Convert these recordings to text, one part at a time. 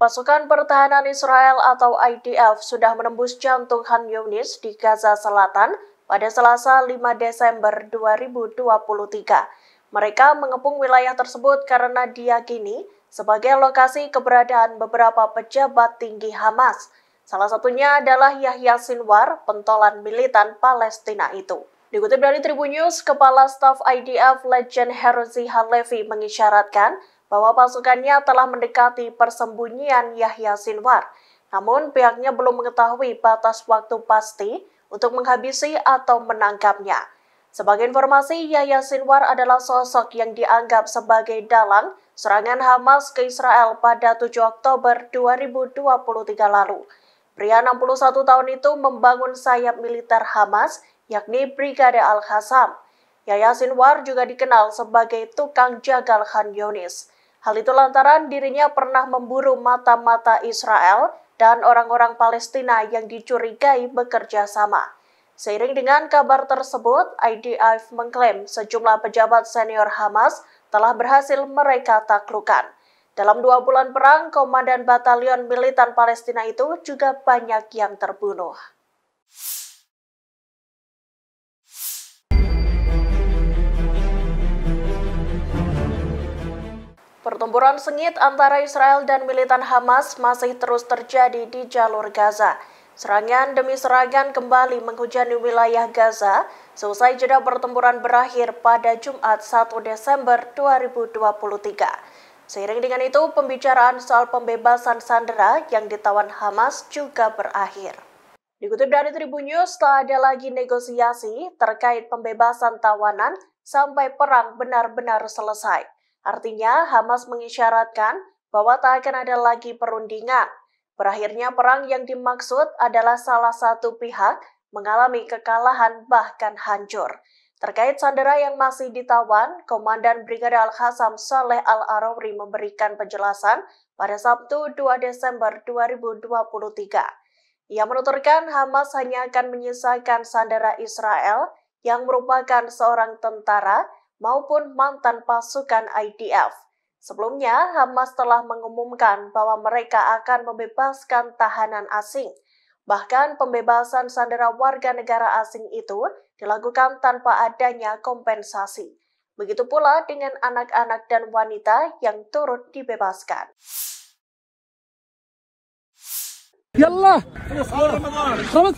Pasukan Pertahanan Israel atau IDF sudah menembus jantung Han Yunis di Gaza Selatan pada Selasa 5 Desember 2023. Mereka mengepung wilayah tersebut karena diyakini sebagai lokasi keberadaan beberapa pejabat tinggi Hamas. Salah satunya adalah Yahya Sinwar, pentolan militan Palestina itu. Dikutip dari Tribun News, Kepala Staf IDF Legend Herzi Halevi mengisyaratkan bahwa pasukannya telah mendekati persembunyian Yahya Sinwar. Namun pihaknya belum mengetahui batas waktu pasti untuk menghabisi atau menangkapnya. Sebagai informasi, Yahya Sinwar adalah sosok yang dianggap sebagai dalang serangan Hamas ke Israel pada 7 Oktober 2023 lalu. Pria 61 tahun itu membangun sayap militer Hamas, yakni Brigade Al-Qassam. Yahya Sinwar juga dikenal sebagai tukang jagal Khan Yunis. Hal itu lantaran dirinya pernah memburu mata-mata Israel dan orang-orang Palestina yang dicurigai bekerja sama. Seiring dengan kabar tersebut, IDF mengklaim sejumlah pejabat senior Hamas telah berhasil mereka taklukan. Dalam dua bulan perang, komandan batalion militan Palestina itu juga banyak yang terbunuh. Pertempuran sengit antara Israel dan militan Hamas masih terus terjadi di jalur Gaza. Serangan demi serangan kembali menghujani wilayah Gaza seusai jeda pertempuran berakhir pada Jumat 1 Desember 2023. Seiring dengan itu, pembicaraan soal pembebasan sandera yang ditawan Hamas juga berakhir. Dikutip dari Tribun News, tak ada lagi negosiasi terkait pembebasan tawanan sampai perang benar-benar selesai. Artinya, Hamas mengisyaratkan bahwa tak akan ada lagi perundingan. Berakhirnya perang yang dimaksud adalah salah satu pihak mengalami kekalahan bahkan hancur. Terkait sandera yang masih ditawan, Komandan Brigade al hasam Saleh al arawri memberikan penjelasan pada Sabtu 2 Desember 2023. Ia menuturkan Hamas hanya akan menyisakan sandera Israel yang merupakan seorang tentara maupun mantan pasukan IDF. Sebelumnya, Hamas telah mengumumkan bahwa mereka akan membebaskan tahanan asing. Bahkan pembebasan sandera warga negara asing itu dilakukan tanpa adanya kompensasi. Begitu pula dengan anak-anak dan wanita yang turut dibebaskan. Yallah! Selamat.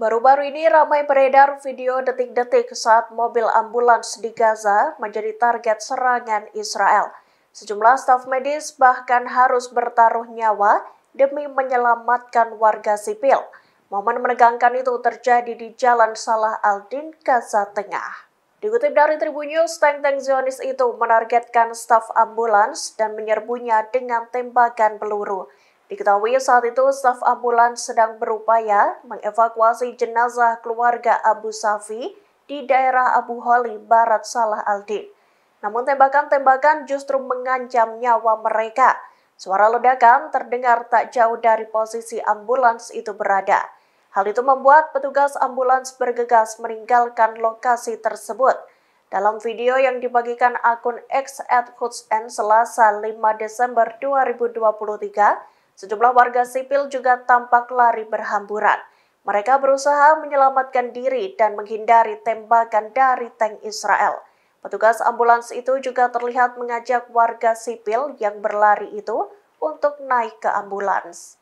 Baru-baru ini ramai beredar video detik-detik saat mobil ambulans di Gaza menjadi target serangan Israel. Sejumlah staf medis bahkan harus bertaruh nyawa demi menyelamatkan warga sipil. Momen menegangkan itu terjadi di Jalan Salah Al Din, Gaza Tengah. Dikutip dari Tribun News, tank-tank Zionis itu menargetkan staf ambulans dan menyerbunya dengan tembakan peluru. Diketahui saat itu staf ambulans sedang berupaya mengevakuasi jenazah keluarga Abu Safi di daerah Abu Holi, Barat Salah Aldin. Namun tembakan-tembakan justru mengancam nyawa mereka. Suara ledakan terdengar tak jauh dari posisi ambulans itu berada. Hal itu membuat petugas ambulans bergegas meninggalkan lokasi tersebut. Dalam video yang dibagikan akun X at Selasa 5 Desember 2023, Sejumlah warga sipil juga tampak lari berhamburan. Mereka berusaha menyelamatkan diri dan menghindari tembakan dari tank Israel. Petugas ambulans itu juga terlihat mengajak warga sipil yang berlari itu untuk naik ke ambulans.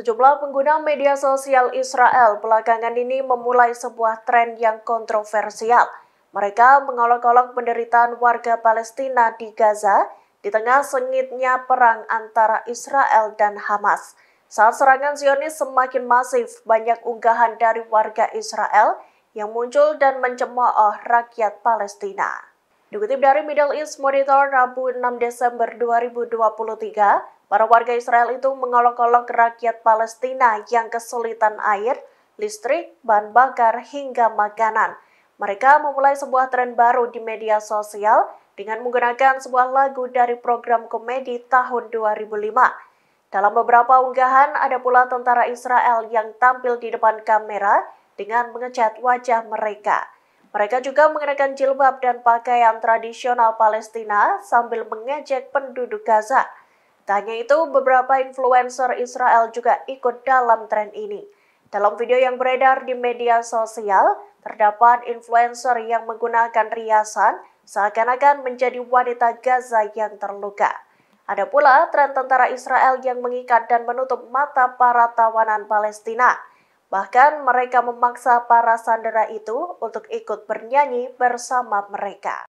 Sejumlah pengguna media sosial Israel belakangan ini memulai sebuah tren yang kontroversial. Mereka mengolok-olok penderitaan warga Palestina di Gaza di tengah sengitnya perang antara Israel dan Hamas. Saat serangan Zionis semakin masif, banyak unggahan dari warga Israel yang muncul dan mencemooh rakyat Palestina. Dikutip dari Middle East Monitor Rabu 6 Desember 2023, Para warga Israel itu mengolok-olok rakyat Palestina yang kesulitan air, listrik, bahan bakar, hingga makanan. Mereka memulai sebuah tren baru di media sosial dengan menggunakan sebuah lagu dari program komedi tahun 2005. Dalam beberapa unggahan, ada pula tentara Israel yang tampil di depan kamera dengan mengecat wajah mereka. Mereka juga mengenakan jilbab dan pakaian tradisional Palestina sambil mengejek penduduk Gaza. Tak hanya itu, beberapa influencer Israel juga ikut dalam tren ini. Dalam video yang beredar di media sosial, terdapat influencer yang menggunakan riasan seakan-akan menjadi wanita Gaza yang terluka. Ada pula tren tentara Israel yang mengikat dan menutup mata para tawanan Palestina. Bahkan mereka memaksa para sandera itu untuk ikut bernyanyi bersama mereka.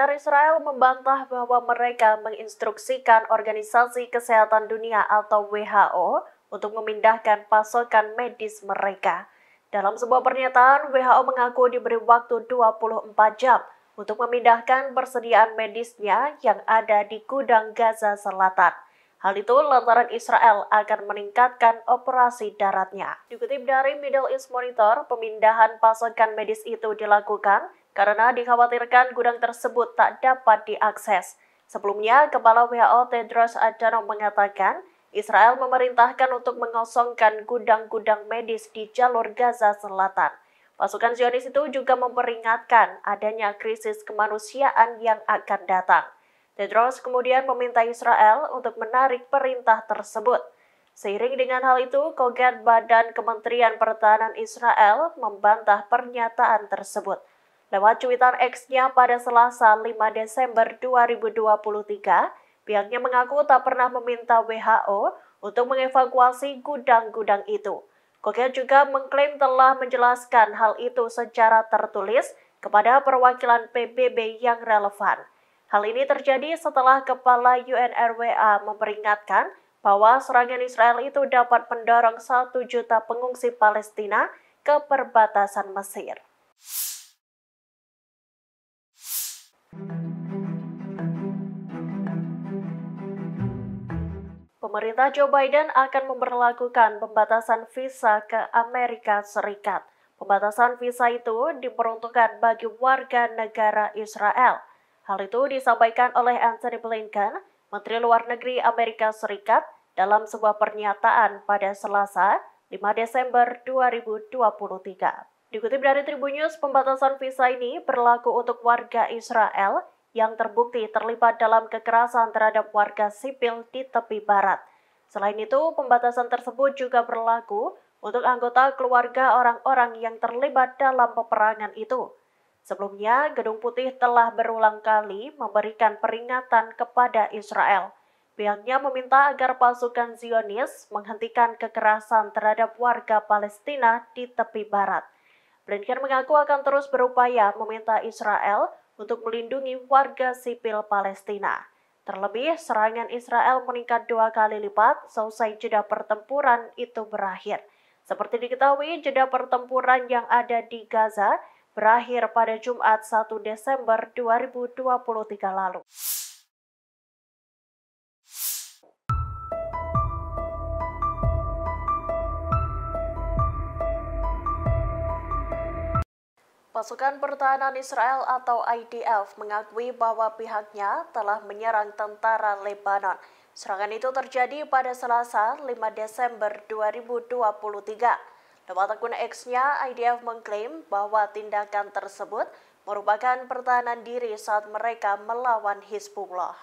militer Israel membantah bahwa mereka menginstruksikan Organisasi Kesehatan Dunia atau WHO untuk memindahkan pasokan medis mereka. Dalam sebuah pernyataan, WHO mengaku diberi waktu 24 jam untuk memindahkan persediaan medisnya yang ada di gudang Gaza Selatan. Hal itu lantaran Israel akan meningkatkan operasi daratnya. Dikutip dari Middle East Monitor, pemindahan pasokan medis itu dilakukan karena dikhawatirkan gudang tersebut tak dapat diakses. Sebelumnya, Kepala WHO Tedros Adhanom mengatakan Israel memerintahkan untuk mengosongkan gudang-gudang medis di jalur Gaza Selatan. Pasukan Zionis itu juga memperingatkan adanya krisis kemanusiaan yang akan datang. Tedros kemudian meminta Israel untuk menarik perintah tersebut. Seiring dengan hal itu, Kogan Badan Kementerian Pertahanan Israel membantah pernyataan tersebut. Lewat cuitan X-nya pada Selasa 5 Desember 2023, pihaknya mengaku tak pernah meminta WHO untuk mengevakuasi gudang-gudang itu. Kogan juga mengklaim telah menjelaskan hal itu secara tertulis kepada perwakilan PBB yang relevan. Hal ini terjadi setelah Kepala UNRWA memperingatkan bahwa serangan Israel itu dapat mendorong 1 juta pengungsi Palestina ke perbatasan Mesir. Pemerintah Joe Biden akan memperlakukan pembatasan visa ke Amerika Serikat. Pembatasan visa itu diperuntukkan bagi warga negara Israel – Hal itu disampaikan oleh Anthony Blinken, Menteri Luar Negeri Amerika Serikat, dalam sebuah pernyataan pada Selasa, 5 Desember 2023. Dikutip dari Tribun News, pembatasan visa ini berlaku untuk warga Israel yang terbukti terlibat dalam kekerasan terhadap warga sipil di tepi barat. Selain itu, pembatasan tersebut juga berlaku untuk anggota keluarga orang-orang yang terlibat dalam peperangan itu. Sebelumnya, Gedung Putih telah berulang kali memberikan peringatan kepada Israel. Pihaknya meminta agar pasukan Zionis menghentikan kekerasan terhadap warga Palestina di tepi barat. Blinken mengaku akan terus berupaya meminta Israel untuk melindungi warga sipil Palestina. Terlebih, serangan Israel meningkat dua kali lipat seusai jeda pertempuran itu berakhir. Seperti diketahui, jeda pertempuran yang ada di Gaza berakhir pada Jumat 1 Desember 2023 lalu. Pasukan Pertahanan Israel atau IDF mengakui bahwa pihaknya telah menyerang tentara Lebanon. Serangan itu terjadi pada Selasa, 5 Desember 2023. Dalam akun X-nya, IDF mengklaim bahwa tindakan tersebut merupakan pertahanan diri saat mereka melawan Hizbullah.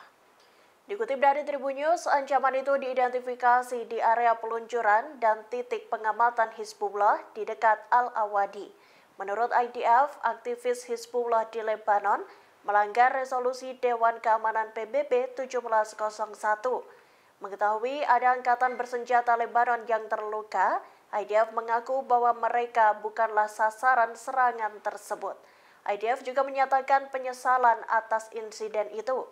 Dikutip dari Tribun News, ancaman itu diidentifikasi di area peluncuran dan titik pengamatan Hizbullah di dekat Al-Awadi. Menurut IDF, aktivis Hizbullah di Lebanon melanggar resolusi Dewan Keamanan PBB 1701. Mengetahui ada angkatan bersenjata Lebanon yang terluka, IDF mengaku bahwa mereka bukanlah sasaran serangan tersebut. IDF juga menyatakan penyesalan atas insiden itu.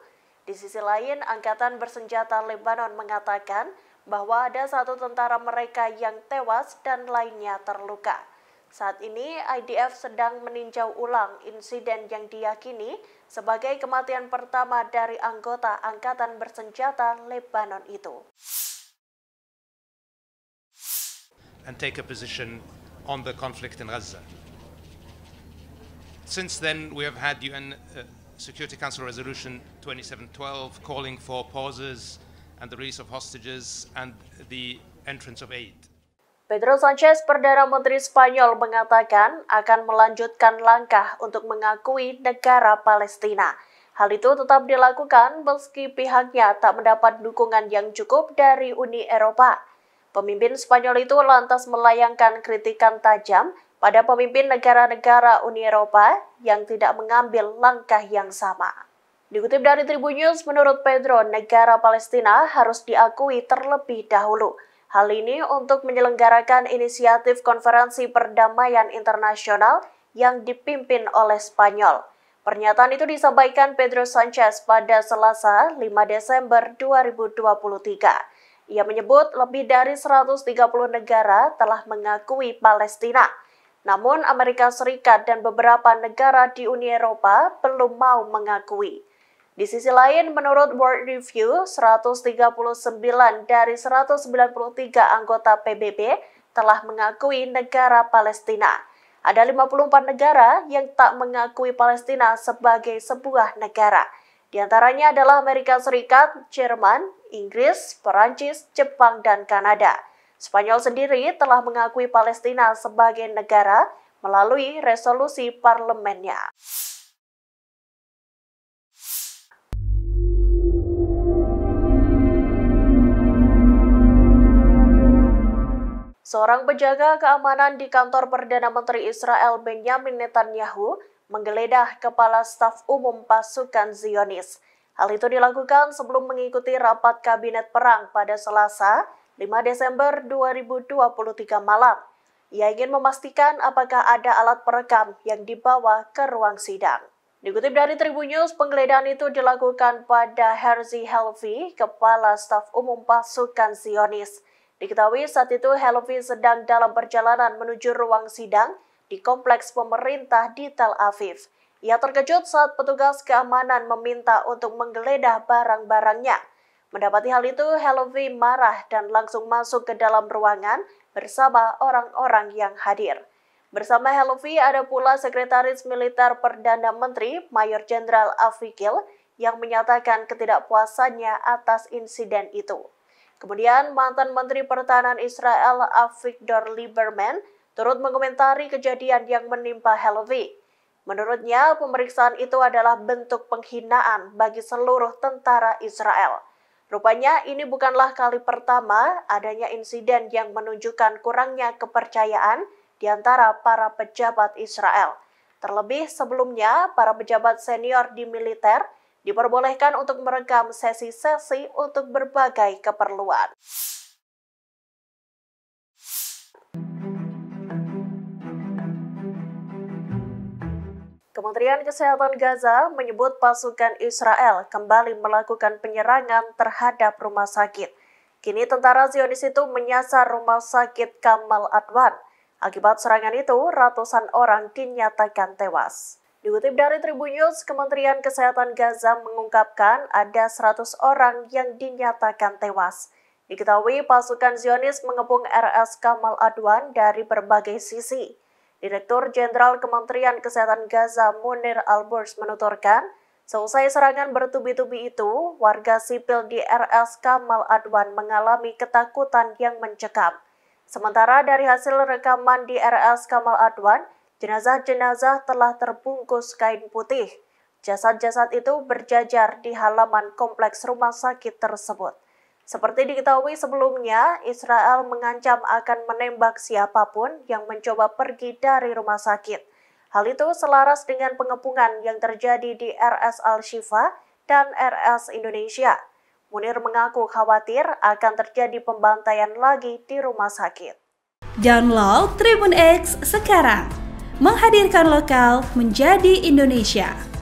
Di sisi lain, Angkatan Bersenjata Lebanon mengatakan bahwa ada satu tentara mereka yang tewas dan lainnya terluka. Saat ini, IDF sedang meninjau ulang insiden yang diyakini sebagai kematian pertama dari anggota Angkatan Bersenjata Lebanon itu and take a position on the conflict in Gaza. Since then, we have had UN uh, Security Council Resolution 2712 calling for pauses and the release of hostages and the entrance of aid. Pedro Sanchez, Perdana Menteri Spanyol, mengatakan akan melanjutkan langkah untuk mengakui negara Palestina. Hal itu tetap dilakukan meski pihaknya tak mendapat dukungan yang cukup dari Uni Eropa. Pemimpin Spanyol itu lantas melayangkan kritikan tajam pada pemimpin negara-negara Uni Eropa yang tidak mengambil langkah yang sama. Dikutip dari Tribun News, menurut Pedro, negara Palestina harus diakui terlebih dahulu. Hal ini untuk menyelenggarakan inisiatif konferensi perdamaian internasional yang dipimpin oleh Spanyol. Pernyataan itu disampaikan Pedro Sanchez pada Selasa 5 Desember 2023. Ia menyebut lebih dari 130 negara telah mengakui Palestina. Namun Amerika Serikat dan beberapa negara di Uni Eropa belum mau mengakui. Di sisi lain, menurut World Review, 139 dari 193 anggota PBB telah mengakui negara Palestina. Ada 54 negara yang tak mengakui Palestina sebagai sebuah negara. Di antaranya adalah Amerika Serikat, Jerman, Inggris, Perancis, Jepang, dan Kanada. Spanyol sendiri telah mengakui Palestina sebagai negara melalui resolusi parlemennya. Seorang penjaga keamanan di kantor Perdana Menteri Israel Benjamin Netanyahu menggeledah Kepala Staf Umum Pasukan Zionis. Hal itu dilakukan sebelum mengikuti rapat Kabinet Perang pada Selasa 5 Desember 2023 malam. Ia ingin memastikan apakah ada alat perekam yang dibawa ke ruang sidang. Dikutip dari Tribun News, penggeledahan itu dilakukan pada Herzi Helvi, Kepala Staf Umum Pasukan Zionis. Diketahui saat itu Helvi sedang dalam perjalanan menuju ruang sidang di kompleks pemerintah di Tel Aviv. Ia terkejut saat petugas keamanan meminta untuk menggeledah barang-barangnya. Mendapati hal itu, Helvi marah dan langsung masuk ke dalam ruangan bersama orang-orang yang hadir. Bersama Helvi ada pula Sekretaris Militer Perdana Menteri Mayor Jenderal Afikil yang menyatakan ketidakpuasannya atas insiden itu. Kemudian mantan Menteri Pertahanan Israel Avigdor Lieberman turut mengomentari kejadian yang menimpa Helvi. Menurutnya, pemeriksaan itu adalah bentuk penghinaan bagi seluruh tentara Israel. Rupanya ini bukanlah kali pertama adanya insiden yang menunjukkan kurangnya kepercayaan di antara para pejabat Israel. Terlebih sebelumnya, para pejabat senior di militer diperbolehkan untuk merekam sesi-sesi untuk berbagai keperluan. Kementerian Kesehatan Gaza menyebut pasukan Israel kembali melakukan penyerangan terhadap rumah sakit. Kini tentara Zionis itu menyasar rumah sakit Kamal Adwan. Akibat serangan itu, ratusan orang dinyatakan tewas. Dikutip dari Tribun News, Kementerian Kesehatan Gaza mengungkapkan ada 100 orang yang dinyatakan tewas. Diketahui pasukan Zionis mengepung RS Kamal Adwan dari berbagai sisi. Direktur Jenderal Kementerian Kesehatan Gaza Munir Albers menuturkan, seusai serangan bertubi-tubi itu, warga sipil di RS Kamal Adwan mengalami ketakutan yang mencekam. Sementara dari hasil rekaman di RS Kamal Adwan, jenazah-jenazah telah terbungkus kain putih. Jasad-jasad itu berjajar di halaman kompleks rumah sakit tersebut. Seperti diketahui sebelumnya, Israel mengancam akan menembak siapapun yang mencoba pergi dari rumah sakit. Hal itu selaras dengan pengepungan yang terjadi di RS Al-Shifa dan RS Indonesia. Munir mengaku khawatir akan terjadi pembantaian lagi di rumah sakit. Download Tribun X sekarang, menghadirkan lokal menjadi Indonesia.